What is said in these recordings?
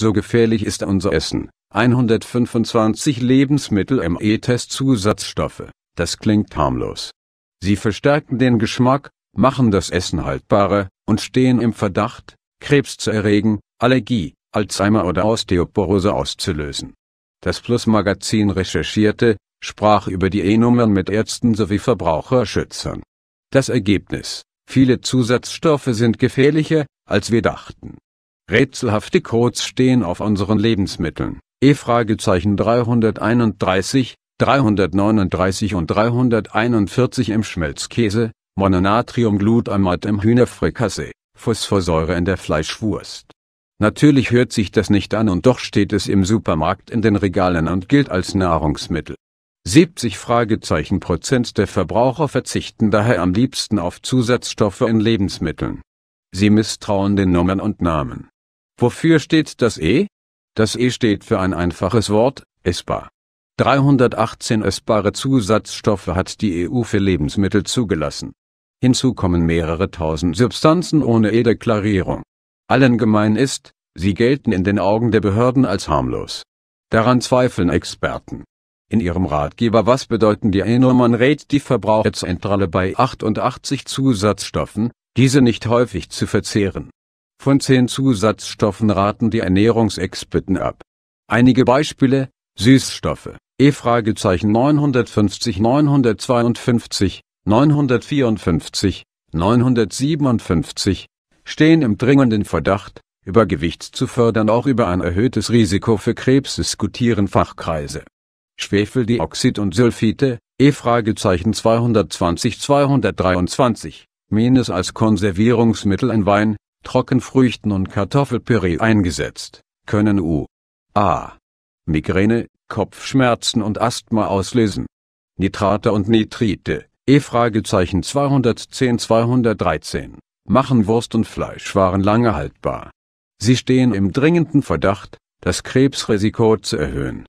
So gefährlich ist unser Essen. 125 Lebensmittel ME-Test Zusatzstoffe. Das klingt harmlos. Sie verstärken den Geschmack, machen das Essen haltbarer und stehen im Verdacht, Krebs zu erregen, Allergie, Alzheimer oder Osteoporose auszulösen. Das Plus-Magazin recherchierte, sprach über die E-Nummern mit Ärzten sowie Verbraucherschützern. Das Ergebnis, viele Zusatzstoffe sind gefährlicher, als wir dachten. Rätselhafte Codes stehen auf unseren Lebensmitteln. E-Fragezeichen 331, 339 und 341 im Schmelzkäse, Mononatriumglutamat im Hühnerfrikassee, Phosphorsäure in der Fleischwurst. Natürlich hört sich das nicht an und doch steht es im Supermarkt in den Regalen und gilt als Nahrungsmittel. 70 Fragezeichen Prozent der Verbraucher verzichten daher am liebsten auf Zusatzstoffe in Lebensmitteln. Sie misstrauen den Nummern und Namen. Wofür steht das E? Das E steht für ein einfaches Wort, essbar. 318 essbare Zusatzstoffe hat die EU für Lebensmittel zugelassen. Hinzu kommen mehrere tausend Substanzen ohne E-Deklarierung. Allen gemein ist, sie gelten in den Augen der Behörden als harmlos. Daran zweifeln Experten. In ihrem Ratgeber Was bedeuten die E-Nummern rät die Verbraucherzentrale bei 88 Zusatzstoffen, diese nicht häufig zu verzehren. Von zehn Zusatzstoffen raten die Ernährungsexperten ab. Einige Beispiele, Süßstoffe, E-Fragezeichen 950, 952, 954, 957, stehen im dringenden Verdacht, Übergewicht zu fördern. Auch über ein erhöhtes Risiko für Krebs diskutieren Fachkreise. Schwefeldioxid und Sulfite, E-Fragezeichen 220, 223, Minus als Konservierungsmittel in Wein, Trockenfrüchten und Kartoffelpüree eingesetzt, können U.A. Migräne, Kopfschmerzen und Asthma auslösen. Nitrate und Nitrite, E-Fragezeichen 210-213, machen Wurst und Fleischwaren lange haltbar. Sie stehen im dringenden Verdacht, das Krebsrisiko zu erhöhen.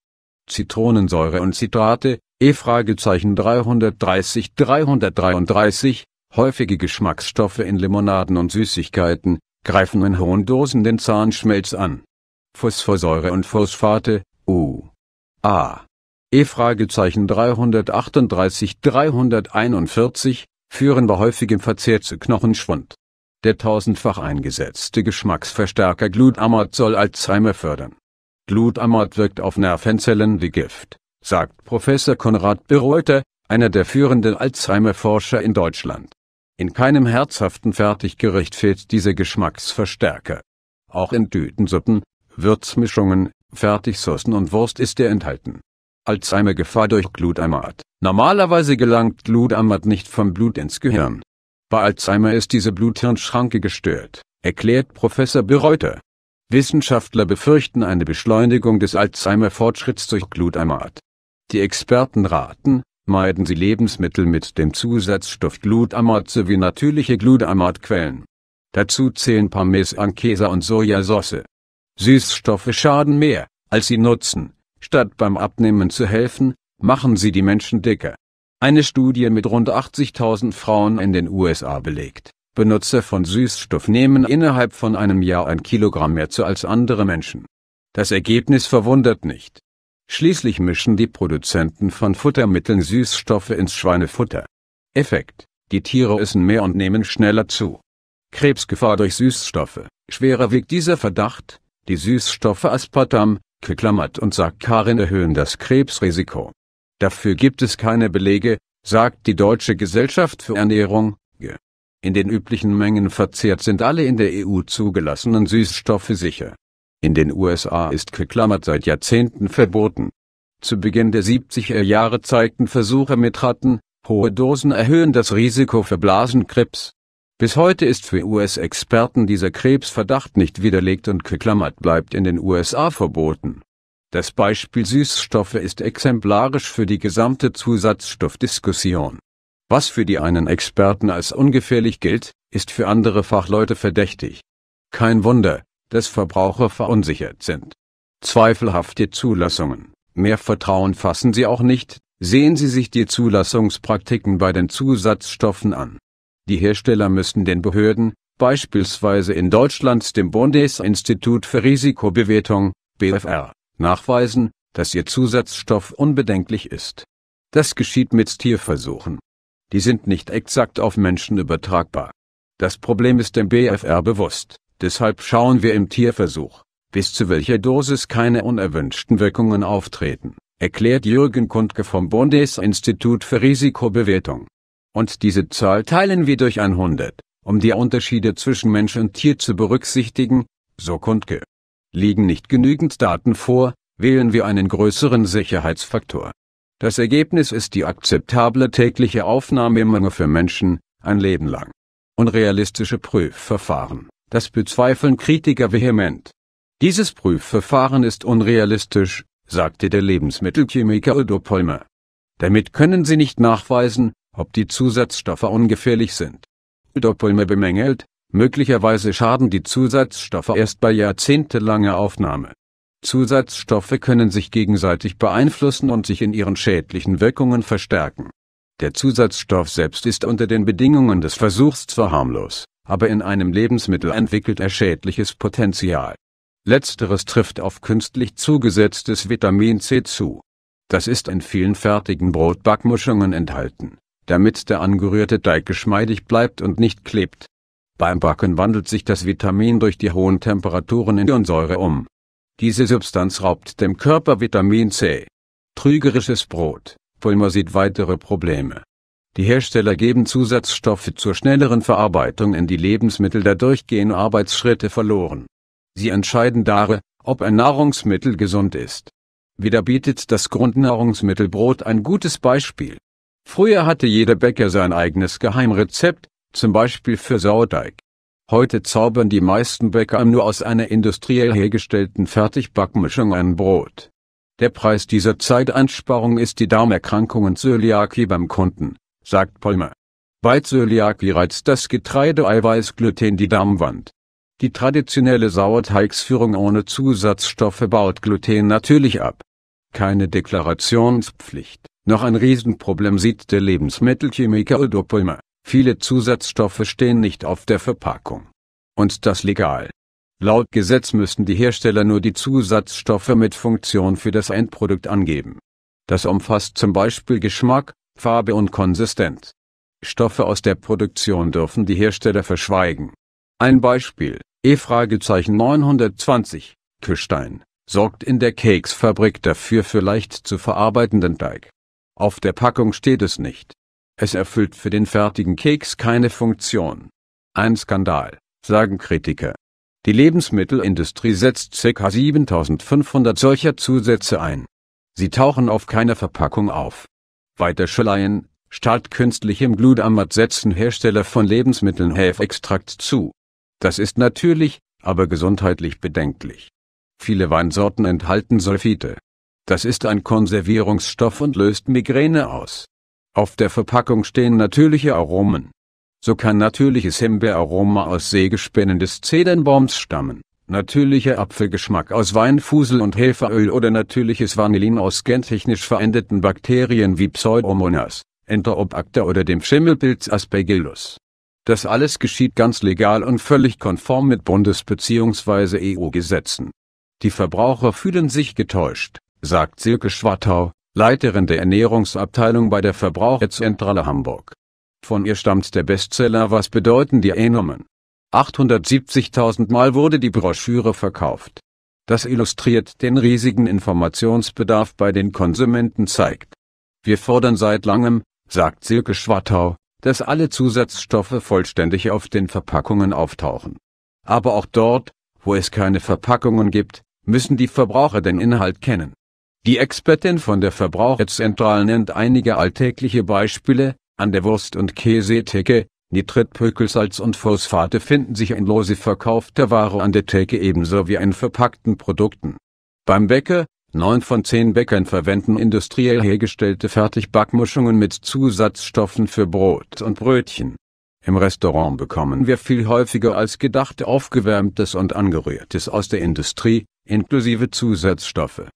Zitronensäure und Zitrate, E-Fragezeichen 330-333, Häufige Geschmacksstoffe in Limonaden und Süßigkeiten greifen in hohen Dosen den Zahnschmelz an. Phosphorsäure und Phosphate, U. A. E. Fragezeichen 338 341 führen bei häufigem Verzehr zu Knochenschwund. Der tausendfach eingesetzte Geschmacksverstärker Glutamat soll Alzheimer fördern. Glutamat wirkt auf Nervenzellen wie Gift, sagt Professor Konrad Bereuter, einer der führenden Alzheimer-Forscher in Deutschland. In keinem herzhaften Fertiggericht fehlt dieser Geschmacksverstärker. Auch in Tütensuppen, Würzmischungen, Fertigsoßen und Wurst ist er enthalten. Alzheimer Gefahr durch Glutamat. Normalerweise gelangt Glutamat nicht vom Blut ins Gehirn. Bei Alzheimer ist diese Bluthirnschranke gestört, erklärt Professor Bereuter. Wissenschaftler befürchten eine Beschleunigung des Alzheimer-Fortschritts durch Glutamat. Die Experten raten, Meiden Sie Lebensmittel mit dem Zusatzstoff Glutamat sowie natürliche Glutamatquellen. Dazu zählen Parmesan, Käse und Sojasauce. Süßstoffe schaden mehr, als sie nutzen. Statt beim Abnehmen zu helfen, machen sie die Menschen dicker. Eine Studie mit rund 80.000 Frauen in den USA belegt, Benutzer von Süßstoff nehmen innerhalb von einem Jahr ein Kilogramm mehr zu als andere Menschen. Das Ergebnis verwundert nicht. Schließlich mischen die Produzenten von Futtermitteln Süßstoffe ins Schweinefutter. Effekt: Die Tiere essen mehr und nehmen schneller zu. Krebsgefahr durch Süßstoffe. Schwerer wiegt dieser Verdacht. Die Süßstoffe Aspartam, Keclamat und Saccharin erhöhen das Krebsrisiko. Dafür gibt es keine Belege, sagt die Deutsche Gesellschaft für Ernährung. ge. In den üblichen Mengen verzehrt sind alle in der EU zugelassenen Süßstoffe sicher. In den USA ist Geklammert seit Jahrzehnten verboten. Zu Beginn der 70er Jahre zeigten Versuche mit Ratten, hohe Dosen erhöhen das Risiko für Blasenkrebs. Bis heute ist für US-Experten dieser Krebsverdacht nicht widerlegt und Geklammert bleibt in den USA verboten. Das Beispiel Süßstoffe ist exemplarisch für die gesamte Zusatzstoffdiskussion. Was für die einen Experten als ungefährlich gilt, ist für andere Fachleute verdächtig. Kein Wunder, dass Verbraucher verunsichert sind. Zweifelhafte Zulassungen. Mehr Vertrauen fassen Sie auch nicht, sehen Sie sich die Zulassungspraktiken bei den Zusatzstoffen an. Die Hersteller müssen den Behörden, beispielsweise in Deutschland dem Bundesinstitut für Risikobewertung, BFR, nachweisen, dass ihr Zusatzstoff unbedenklich ist. Das geschieht mit Tierversuchen. Die sind nicht exakt auf Menschen übertragbar. Das Problem ist dem BFR bewusst. Deshalb schauen wir im Tierversuch, bis zu welcher Dosis keine unerwünschten Wirkungen auftreten, erklärt Jürgen Kundke vom Bundesinstitut für Risikobewertung. Und diese Zahl teilen wir durch 100, um die Unterschiede zwischen Mensch und Tier zu berücksichtigen, so Kundke. Liegen nicht genügend Daten vor, wählen wir einen größeren Sicherheitsfaktor. Das Ergebnis ist die akzeptable tägliche Aufnahmemenge für Menschen, ein Leben lang. Unrealistische Prüfverfahren. Das bezweifeln Kritiker vehement. Dieses Prüfverfahren ist unrealistisch, sagte der Lebensmittelchemiker Udo Polmer. Damit können sie nicht nachweisen, ob die Zusatzstoffe ungefährlich sind. Udo Polmer bemängelt, möglicherweise schaden die Zusatzstoffe erst bei jahrzehntelanger Aufnahme. Zusatzstoffe können sich gegenseitig beeinflussen und sich in ihren schädlichen Wirkungen verstärken. Der Zusatzstoff selbst ist unter den Bedingungen des Versuchs zwar harmlos, aber in einem Lebensmittel entwickelt er schädliches Potenzial. Letzteres trifft auf künstlich zugesetztes Vitamin C zu. Das ist in vielen fertigen Brotbackmischungen enthalten, damit der angerührte Teig geschmeidig bleibt und nicht klebt. Beim Backen wandelt sich das Vitamin durch die hohen Temperaturen in Ionsäure um. Diese Substanz raubt dem Körper Vitamin C. Trügerisches Brot, Pulmer sieht weitere Probleme die Hersteller geben Zusatzstoffe zur schnelleren Verarbeitung in die Lebensmittel dadurch gehen Arbeitsschritte verloren. Sie entscheiden darüber, ob ein Nahrungsmittel gesund ist. Wieder bietet das Grundnahrungsmittel Brot ein gutes Beispiel. Früher hatte jeder Bäcker sein eigenes Geheimrezept, zum Beispiel für Sauerteig. Heute zaubern die meisten Bäcker nur aus einer industriell hergestellten Fertigbackmischung ein Brot. Der Preis dieser Zeiteinsparung ist die Darmerkrankung und Zöliakie beim Kunden, sagt Polmer. Bei Zöliakie reizt das Getreideeiweiß Gluten die Darmwand. Die traditionelle Sauerteigsführung ohne Zusatzstoffe baut Gluten natürlich ab. Keine Deklarationspflicht, noch ein Riesenproblem sieht der Lebensmittelchemiker Udo Polmer. Viele Zusatzstoffe stehen nicht auf der Verpackung. Und das legal. Laut Gesetz müssen die Hersteller nur die Zusatzstoffe mit Funktion für das Endprodukt angeben. Das umfasst zum Beispiel Geschmack, Farbe und Konsistenz. Stoffe aus der Produktion dürfen die Hersteller verschweigen. Ein Beispiel, E-Fragezeichen 920, Küstein, sorgt in der Keksfabrik dafür für leicht zu verarbeitenden Teig. Auf der Packung steht es nicht. Es erfüllt für den fertigen Keks keine Funktion. Ein Skandal, sagen Kritiker. Die Lebensmittelindustrie setzt ca. 7500 solcher Zusätze ein. Sie tauchen auf keiner Verpackung auf. Weiter Schleien, starrt künstlichem Glutamat setzen Hersteller von Lebensmitteln Hefextrakt zu. Das ist natürlich, aber gesundheitlich bedenklich. Viele Weinsorten enthalten Sulfite. Das ist ein Konservierungsstoff und löst Migräne aus. Auf der Verpackung stehen natürliche Aromen. So kann natürliches Himbeeraroma aus Sägespinnen des Zedernbaums stammen natürlicher Apfelgeschmack aus Weinfusel und Hefeöl oder natürliches Vanillin aus gentechnisch veränderten Bakterien wie Pseudomonas, Enterobacter oder dem Schimmelpilz Aspergillus. Das alles geschieht ganz legal und völlig konform mit Bundes- bzw. EU-Gesetzen. Die Verbraucher fühlen sich getäuscht, sagt Silke Schwartau, Leiterin der Ernährungsabteilung bei der Verbraucherzentrale Hamburg. Von ihr stammt der Bestseller Was bedeuten die E-Nummern? 870.000 Mal wurde die Broschüre verkauft. Das illustriert den riesigen Informationsbedarf bei den Konsumenten zeigt. Wir fordern seit langem, sagt Silke Schwartau, dass alle Zusatzstoffe vollständig auf den Verpackungen auftauchen. Aber auch dort, wo es keine Verpackungen gibt, müssen die Verbraucher den Inhalt kennen. Die Expertin von der Verbraucherzentrale nennt einige alltägliche Beispiele, an der Wurst- und Käsetheke, Nitrit, Pökelsalz und Phosphate finden sich in lose verkaufter Ware an der Theke ebenso wie in verpackten Produkten. Beim Bäcker, 9 von 10 Bäckern verwenden industriell hergestellte Fertigbackmischungen mit Zusatzstoffen für Brot und Brötchen. Im Restaurant bekommen wir viel häufiger als gedacht aufgewärmtes und angerührtes aus der Industrie, inklusive Zusatzstoffe.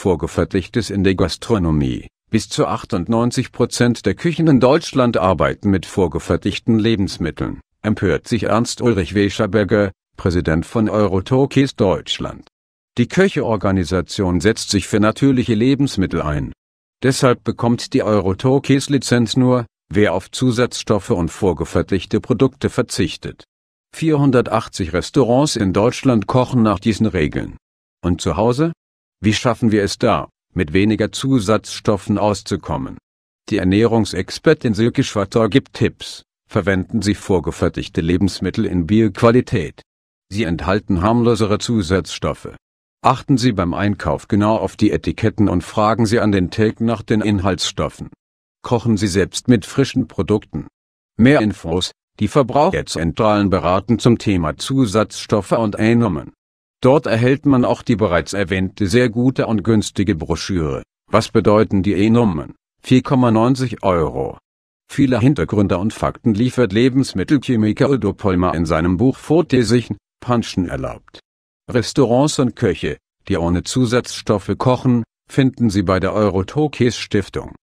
Vorgefertigtes in der Gastronomie bis zu 98 Prozent der Küchen in Deutschland arbeiten mit vorgefertigten Lebensmitteln, empört sich Ernst Ulrich Wescherberger, Präsident von Eurotokis Deutschland. Die Köcheorganisation setzt sich für natürliche Lebensmittel ein. Deshalb bekommt die Eurotokis Lizenz nur, wer auf Zusatzstoffe und vorgefertigte Produkte verzichtet. 480 Restaurants in Deutschland kochen nach diesen Regeln. Und zu Hause? Wie schaffen wir es da, mit weniger Zusatzstoffen auszukommen. Die Ernährungsexpertin Silke Schwatter gibt Tipps. Verwenden Sie vorgefertigte Lebensmittel in Bioqualität. Sie enthalten harmlosere Zusatzstoffe. Achten Sie beim Einkauf genau auf die Etiketten und fragen Sie an den Theken nach den Inhaltsstoffen. Kochen Sie selbst mit frischen Produkten. Mehr Infos, die Verbraucherzentralen beraten zum Thema Zusatzstoffe und Einnahmen. Dort erhält man auch die bereits erwähnte sehr gute und günstige Broschüre Was bedeuten die E-Nummern? 4,90 Euro. Viele Hintergründe und Fakten liefert Lebensmittelchemiker Udo Polmer in seinem Buch Vortesichen, Panschen erlaubt. Restaurants und Köche, die ohne Zusatzstoffe kochen, finden Sie bei der Eurotokis Stiftung.